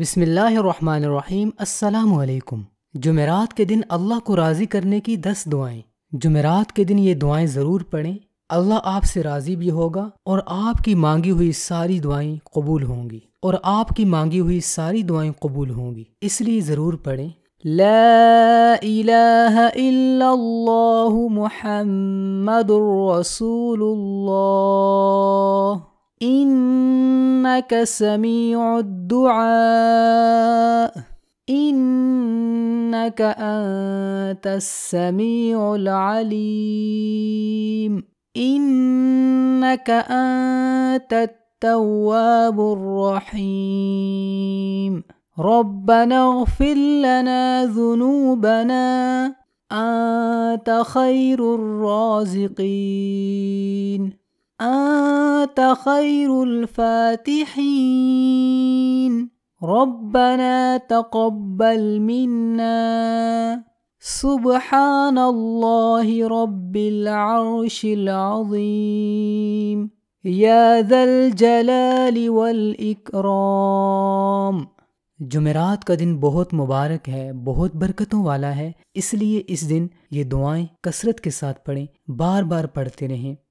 بسم اللہ الرحمن الرحیم السلام علیکم جمعرات کے دن اللہ کو راضی کرنے کی دس دعائیں جمعرات کے دن یہ دعائیں ضرور پڑھیں اللہ آپ سے راضی بھی ہوگا اور آپ کی مانگی ہوئی ساری دعائیں قبول ہوں گی اور آپ کی مانگی ہوئی ساری دعائیں قبول ہوں گی اس لیے ضرور پڑھیں لا الہ الا اللہ اللہ محمد الرسول ان إنك سميع الدعاء إنك أنت السميع العليم إنك أنت التواب الرحيم ربنا اغفر لنا ذنوبنا أنت خير الرازقين أنت خير الفاتحين ربنا تقبل منا سبحان الله رب العرش العظيم يا ذا الجلال والإكرام جمعرات का दिन बहुत मुबारक है बहुत बरकतों वाला है इसलिए इस दिन ये दुआएं कसरत के साथ पढ़ें बार बार पढ़ते रहें